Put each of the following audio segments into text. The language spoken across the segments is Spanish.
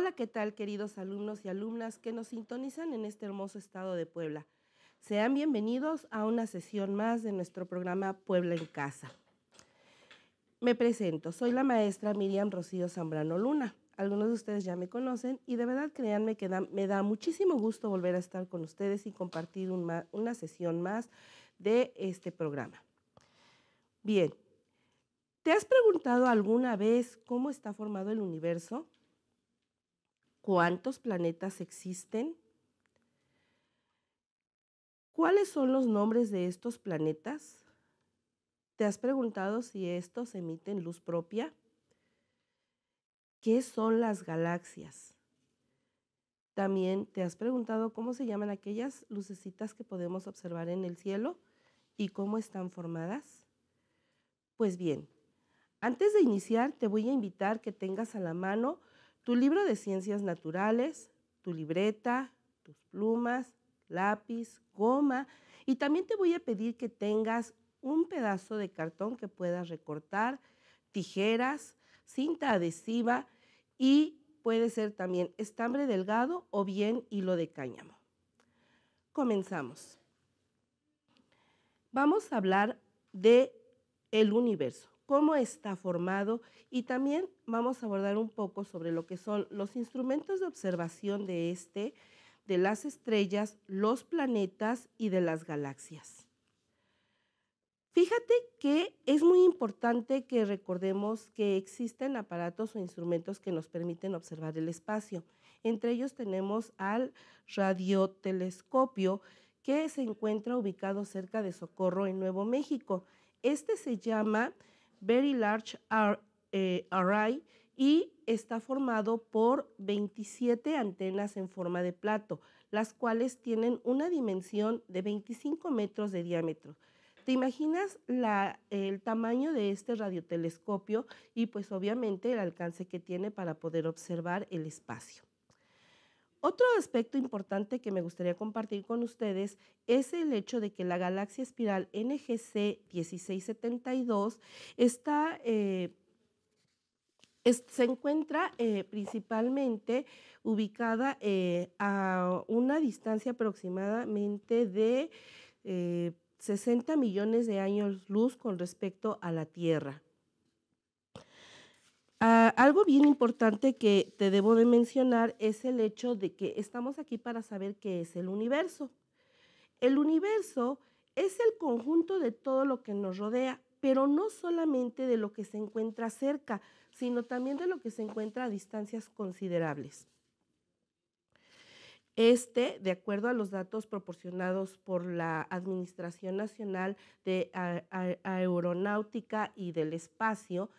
Hola, ¿qué tal queridos alumnos y alumnas que nos sintonizan en este hermoso estado de Puebla? Sean bienvenidos a una sesión más de nuestro programa Puebla en Casa. Me presento, soy la maestra Miriam Rocío Zambrano Luna. Algunos de ustedes ya me conocen y de verdad créanme que me da muchísimo gusto volver a estar con ustedes y compartir una sesión más de este programa. Bien, ¿te has preguntado alguna vez cómo está formado el universo? cuántos planetas existen, cuáles son los nombres de estos planetas, te has preguntado si estos emiten luz propia, qué son las galaxias. También te has preguntado cómo se llaman aquellas lucecitas que podemos observar en el cielo y cómo están formadas. Pues bien, antes de iniciar te voy a invitar que tengas a la mano tu libro de ciencias naturales, tu libreta, tus plumas, lápiz, goma y también te voy a pedir que tengas un pedazo de cartón que puedas recortar, tijeras, cinta adhesiva y puede ser también estambre delgado o bien hilo de cáñamo. Comenzamos. Vamos a hablar de el universo cómo está formado y también vamos a abordar un poco sobre lo que son los instrumentos de observación de este, de las estrellas, los planetas y de las galaxias. Fíjate que es muy importante que recordemos que existen aparatos o instrumentos que nos permiten observar el espacio. Entre ellos tenemos al radiotelescopio que se encuentra ubicado cerca de Socorro en Nuevo México. Este se llama Very Large eh, Array y está formado por 27 antenas en forma de plato, las cuales tienen una dimensión de 25 metros de diámetro. ¿Te imaginas el tamaño de este radiotelescopio y pues obviamente el alcance que tiene para poder observar el espacio? Otro aspecto importante que me gustaría compartir con ustedes es el hecho de que la galaxia espiral NGC 1672 eh, se encuentra eh, principalmente ubicada eh, a una distancia aproximadamente de 60 millones de años luz con respecto a la Tierra. Ah, algo bien importante que te debo de mencionar es el hecho de que estamos aquí para saber qué es el universo. El universo es el conjunto de todo lo que nos rodea, pero no solamente de lo que se encuentra cerca, sino también de lo que se encuentra a distancias considerables. Este, de acuerdo a los datos proporcionados por la Administración Nacional de Aeronáutica y del Espacio,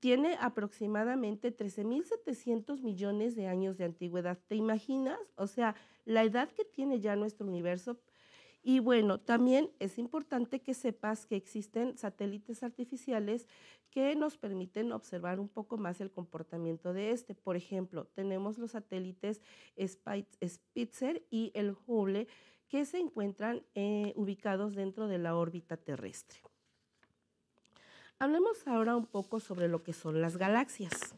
tiene aproximadamente 13.700 millones de años de antigüedad. ¿Te imaginas? O sea, la edad que tiene ya nuestro universo y bueno, también es importante que sepas que existen satélites artificiales que nos permiten observar un poco más el comportamiento de este. Por ejemplo, tenemos los satélites Spitzer y el Hubble que se encuentran eh, ubicados dentro de la órbita terrestre. Hablemos ahora un poco sobre lo que son las galaxias.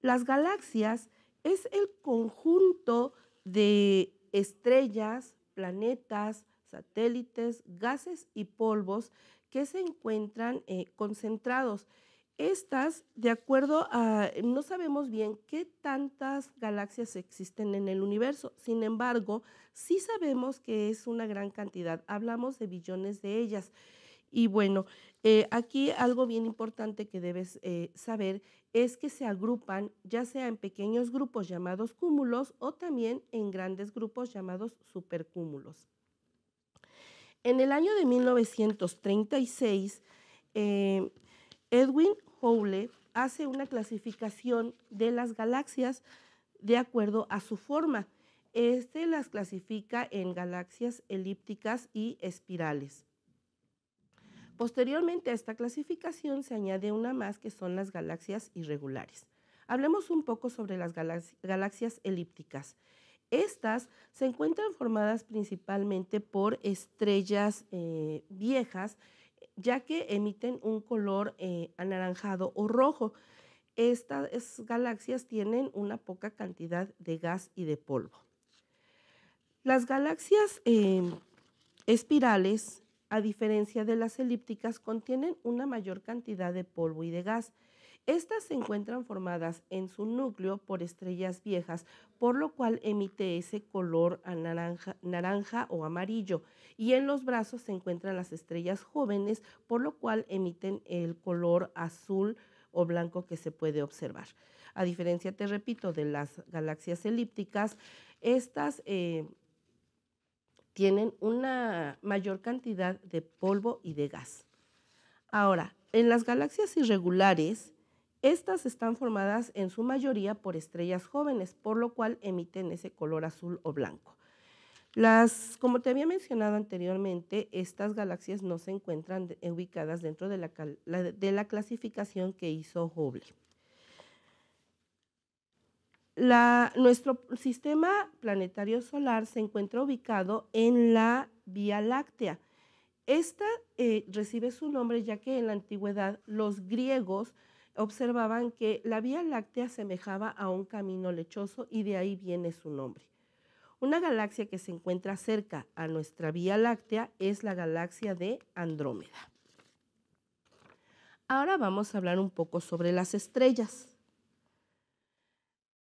Las galaxias es el conjunto de estrellas, planetas, satélites, gases y polvos que se encuentran eh, concentrados. Estas, de acuerdo a, no sabemos bien qué tantas galaxias existen en el universo, sin embargo, sí sabemos que es una gran cantidad, hablamos de billones de ellas. Y bueno, eh, aquí algo bien importante que debes eh, saber es que se agrupan ya sea en pequeños grupos llamados cúmulos o también en grandes grupos llamados supercúmulos. En el año de 1936, eh, Edwin Howley hace una clasificación de las galaxias de acuerdo a su forma. Este las clasifica en galaxias elípticas y espirales. Posteriormente a esta clasificación se añade una más que son las galaxias irregulares. Hablemos un poco sobre las galaxias elípticas. Estas se encuentran formadas principalmente por estrellas eh, viejas, ya que emiten un color eh, anaranjado o rojo. Estas galaxias tienen una poca cantidad de gas y de polvo. Las galaxias eh, espirales a diferencia de las elípticas, contienen una mayor cantidad de polvo y de gas. Estas se encuentran formadas en su núcleo por estrellas viejas, por lo cual emite ese color naranja, o amarillo. Y en los brazos se encuentran las estrellas jóvenes, por lo cual emiten el color azul o blanco que se puede observar. A diferencia, te repito, de las galaxias elípticas, estas eh, tienen una mayor cantidad de polvo y de gas. Ahora, en las galaxias irregulares, estas están formadas en su mayoría por estrellas jóvenes, por lo cual emiten ese color azul o blanco. Las, como te había mencionado anteriormente, estas galaxias no se encuentran eh, ubicadas dentro de la, de la clasificación que hizo Hubble nuestro sistema planetario solar se encuentra ubicado en la Vía Láctea. Esta eh, recibe su nombre ya que en la antigüedad los griegos observaban que la Vía Láctea semejaba a un camino lechoso y de ahí viene su nombre. Una galaxia que se encuentra cerca a nuestra Vía Láctea es la galaxia de Andrómeda. Ahora vamos a hablar un poco sobre las estrellas.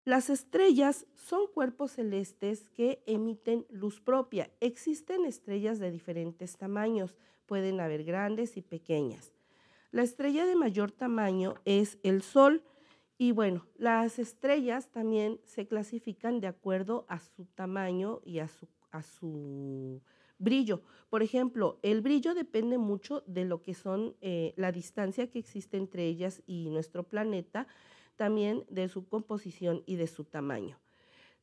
Las estrellas son cuerpos celestes que emiten luz propia. Existen estrellas de diferentes tamaños, pueden haber grandes y pequeñas. La estrella de mayor tamaño es el Sol y bueno, las estrellas también se clasifican de acuerdo a su tamaño y a su, brillo. Por ejemplo, el brillo depende mucho de lo que son eh, la distancia que existe entre ellas y nuestro planeta también de su composición y de su tamaño.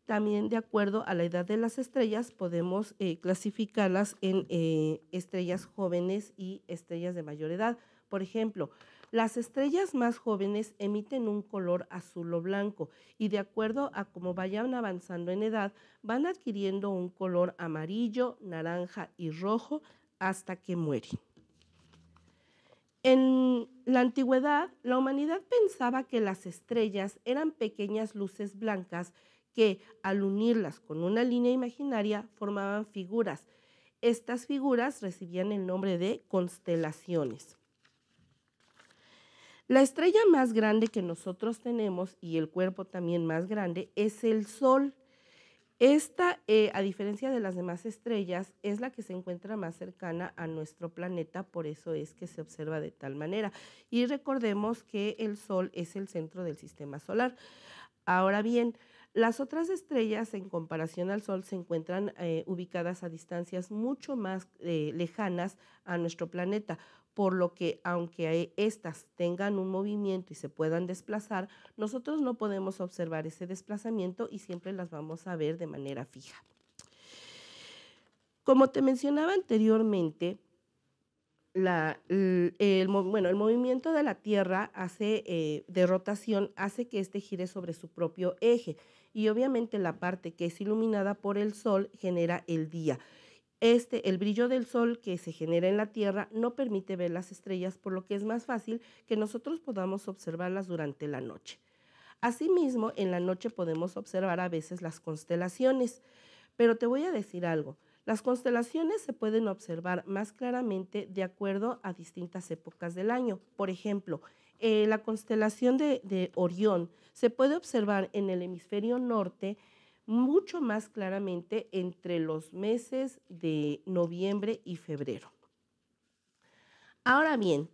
También de acuerdo a la edad de las estrellas podemos eh, clasificarlas en eh, estrellas jóvenes y estrellas de mayor edad. Por ejemplo, las estrellas más jóvenes emiten un color azul o blanco y de acuerdo a cómo vayan avanzando en edad, van adquiriendo un color amarillo, naranja y rojo hasta que mueren. En la antigüedad, la humanidad pensaba que las estrellas eran pequeñas luces blancas que, al unirlas con una línea imaginaria, formaban figuras. Estas figuras recibían el nombre de constelaciones. La estrella más grande que nosotros tenemos y el cuerpo también más grande es el Sol. Esta, eh, a diferencia de las demás estrellas, es la que se encuentra más cercana a nuestro planeta, por eso es que se observa de tal manera. Y recordemos que el Sol es el centro del sistema solar. Ahora bien, las otras estrellas en comparación al Sol se encuentran eh, ubicadas a distancias mucho más eh, lejanas a nuestro planeta por lo que aunque éstas tengan un movimiento y se puedan desplazar, nosotros no podemos observar ese desplazamiento y siempre las vamos a ver de manera fija. Como te mencionaba anteriormente, el, bueno, el movimiento de la Tierra hace, eh, de rotación hace que éste gire sobre su propio eje y obviamente la parte que es iluminada por el Sol genera el día. Este, el brillo del sol que se genera en la Tierra no permite ver las estrellas, por lo que es más fácil que nosotros podamos observarlas durante la noche. Asimismo, en la noche podemos observar a veces las constelaciones, pero te voy a decir algo. Las constelaciones se pueden observar más claramente de acuerdo a distintas épocas del año. Por ejemplo, eh, la constelación de, de Orión se puede observar en el hemisferio norte mucho más claramente entre los meses de noviembre y febrero. Ahora bien,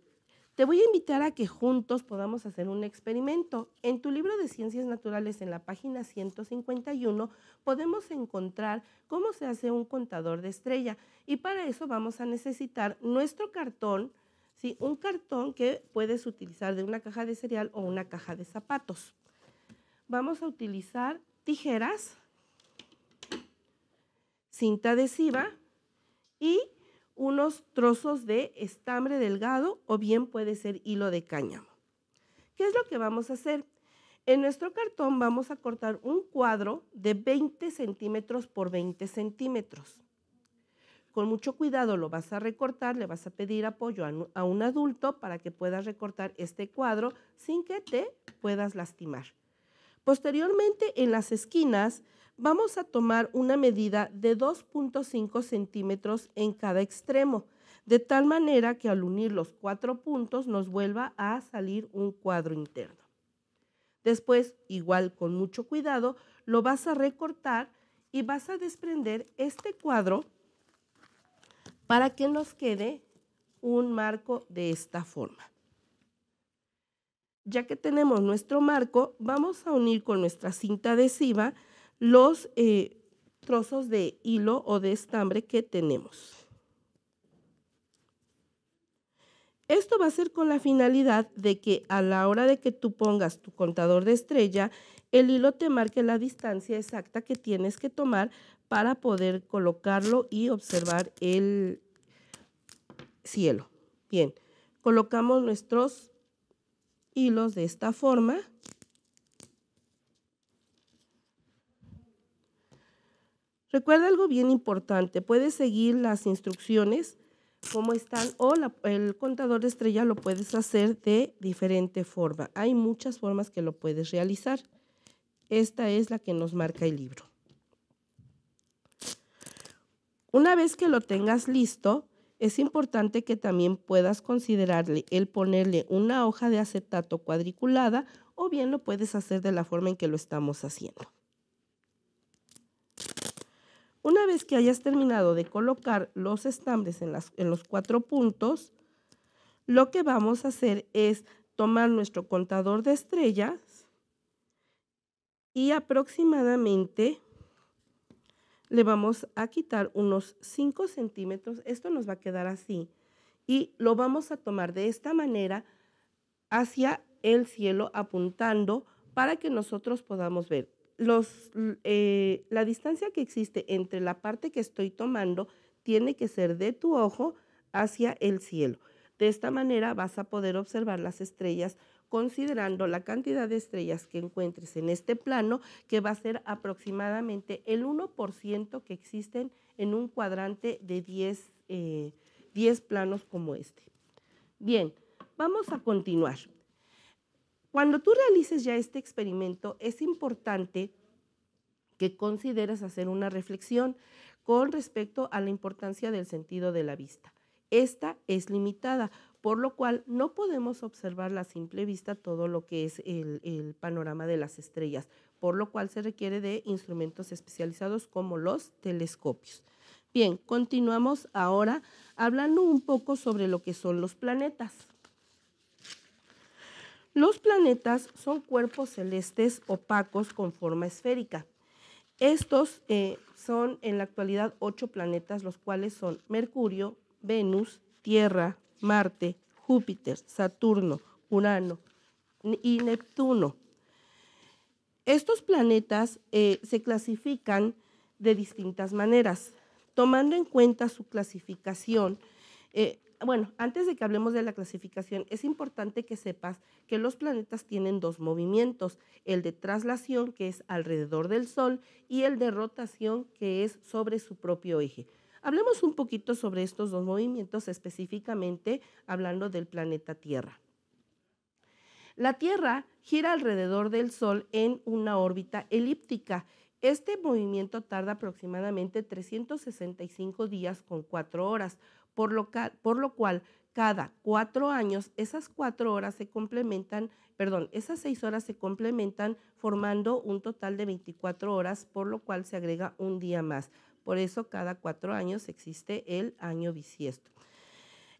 te voy a invitar a que juntos podamos hacer un experimento. En tu libro de Ciencias Naturales, en la página 151, podemos encontrar cómo se hace un contador de estrella. Y para eso vamos a necesitar nuestro cartón, ¿sí? un cartón que puedes utilizar de una caja de cereal o una caja de zapatos. Vamos a utilizar tijeras cinta adhesiva y unos trozos de estambre delgado o bien puede ser hilo de cáñamo. ¿Qué es lo que vamos a hacer? En nuestro cartón vamos a cortar un cuadro de 20 centímetros por 20 centímetros. Con mucho cuidado lo vas a recortar, le vas a pedir apoyo a un adulto para que puedas recortar este cuadro sin que te puedas lastimar. Posteriormente, en las esquinas Vamos a tomar una medida de 2.5 centímetros en cada extremo, de tal manera que al unir los cuatro puntos nos vuelva a salir un cuadro interno. Después, igual con mucho cuidado, lo vas a recortar y vas a desprender este cuadro para que nos quede un marco de esta forma. Ya que tenemos nuestro marco, vamos a unir con nuestra cinta adhesiva los eh, trozos de hilo o de estambre que tenemos. Esto va a ser con la finalidad de que a la hora de que tú pongas tu contador de estrella, el hilo te marque la distancia exacta que tienes que tomar para poder colocarlo y observar el cielo. Bien, colocamos nuestros hilos de esta forma. Recuerda algo bien importante, puedes seguir las instrucciones como están o el contador de estrella lo puedes hacer de diferente forma. Hay muchas formas que lo puedes realizar. Esta es la que nos marca el libro. Una vez que lo tengas listo, es importante que también puedas considerarle el ponerle una hoja de acetato cuadriculada o bien lo puedes hacer de la forma en que lo estamos haciendo. Una vez que hayas terminado de colocar los estambres en, en los cuatro puntos, lo que vamos a hacer es tomar nuestro contador de estrellas y aproximadamente le vamos a quitar unos 5 centímetros. Esto nos va a quedar así. Y lo vamos a tomar de esta manera hacia el cielo apuntando para que nosotros podamos ver. Eh, la distancia que existe entre la parte que estoy tomando tiene que ser de tu ojo hacia el cielo. De esta manera vas a poder observar las estrellas considerando la cantidad de estrellas que encuentres en este plano, que va a ser aproximadamente el 1% que existen en un cuadrante de 10, 10 eh, planos como este. Bien, vamos a continuar. Cuando tú realices ya este experimento, es importante que consideres hacer una reflexión con respecto a la importancia del sentido de la vista. Esta es limitada, por lo cual no podemos observar a simple vista todo lo que es el, el, panorama de las estrellas, por lo cual se requiere de instrumentos especializados como los telescopios. Bien, continuamos ahora hablando un poco sobre lo que son los planetas. Los planetas son cuerpos celestes opacos con forma esférica. Estos eh, son en la actualidad ocho planetas, los cuales son Mercurio, Venus, Tierra, Marte, Júpiter, Saturno, Urano y Neptuno. Estos planetas eh, se clasifican de distintas maneras, tomando en cuenta su clasificación eh, bueno, antes de que hablemos de la clasificación, es importante que sepas que los planetas tienen dos movimientos, el de traslación, que es alrededor del Sol, y el de rotación, que es sobre su propio eje. Hablemos un poquito sobre estos dos movimientos, específicamente hablando del planeta Tierra. La Tierra gira alrededor del Sol en una órbita elíptica. Este movimiento tarda aproximadamente 365 días con 4 horas, por lo, por lo cual cada cuatro años esas cuatro horas se complementan, perdón, esas seis horas se complementan formando un total de 24 horas, por lo cual se agrega un día más. Por eso cada cuatro años existe el año bisiesto.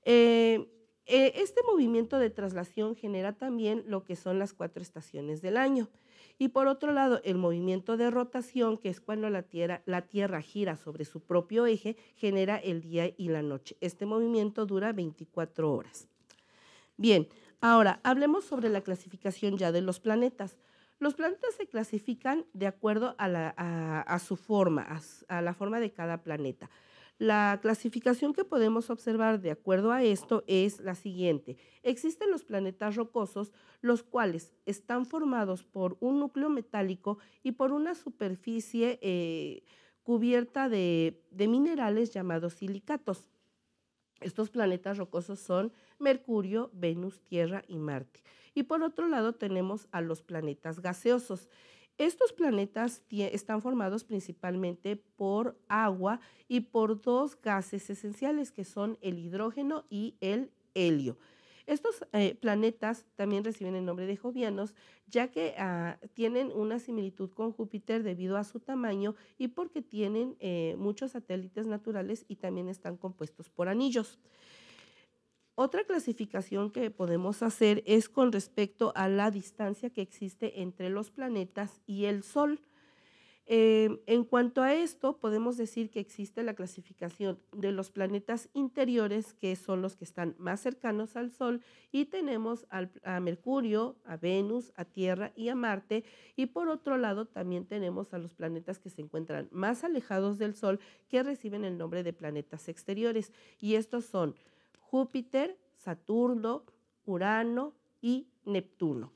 Eh, eh, este movimiento de traslación genera también lo que son las cuatro estaciones del año. Y por otro lado, el movimiento de rotación, que es cuando la Tierra, la tierra gira sobre su propio eje, genera el día y la noche. Este movimiento dura 24 horas. Bien, ahora hablemos sobre la clasificación ya de los planetas. Los planetas se clasifican de acuerdo a, su forma, a la forma de cada planeta. La clasificación que podemos observar de acuerdo a esto es la siguiente. Existen los planetas rocosos, los cuales están formados por un núcleo metálico y por una superficie eh, cubierta de minerales llamados silicatos. Estos planetas rocosos son Mercurio, Venus, Tierra y Marte. Y por otro lado tenemos a los planetas gaseosos. Estos planetas están formados principalmente por agua y por dos gases esenciales que son el hidrógeno y el helio. Estos eh, planetas también reciben el nombre de jovianos, ya que ah, tienen una similitud con Júpiter debido a su tamaño y porque tienen eh, muchos satélites naturales y también están compuestos por anillos. Otra clasificación que podemos hacer es con respecto a la distancia que existe entre los planetas y el Sol. Eh, en cuanto a esto, podemos decir que existe la clasificación de los planetas interiores, que son los que están más cercanos al Sol, y tenemos a Mercurio, a Venus, a Tierra y a Marte. Y por otro lado, también tenemos a los planetas que se encuentran más alejados del Sol, que reciben el nombre de planetas exteriores. Y estos son Júpiter, Saturno, Urano y Neptuno.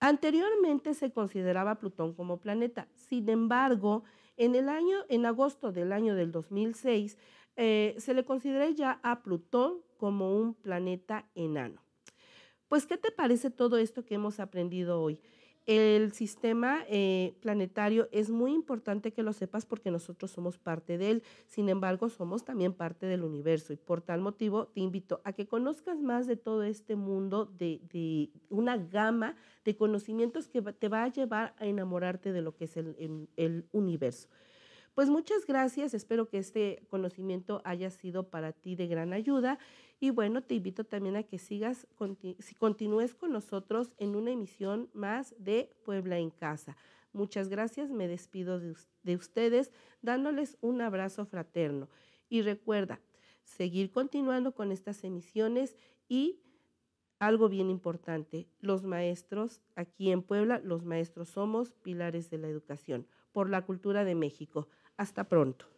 Anteriormente se consideraba Plutón como planeta. Sin embargo, en, el año, en agosto del año del 2006 eh, se le consideró ya a Plutón como un planeta enano. Pues, ¿qué te parece todo esto que hemos aprendido hoy? el sistema eh, planetario es muy importante que lo sepas porque nosotros somos parte de él, sin embargo somos también parte del universo y por tal motivo te invito a que conozcas más de todo este mundo, de, una gama de conocimientos que te va a llevar a enamorarte de lo que es el, el universo. Pues muchas gracias, espero que este conocimiento haya sido para ti de gran ayuda y bueno, te invito también a que sigas, si continúes con nosotros en una emisión más de Puebla en Casa. Muchas gracias, me despido de, de ustedes dándoles un abrazo fraterno. Y recuerda, seguir continuando con estas emisiones y algo bien importante, los maestros aquí en Puebla, los maestros somos pilares de la educación por la cultura de México. Hasta pronto.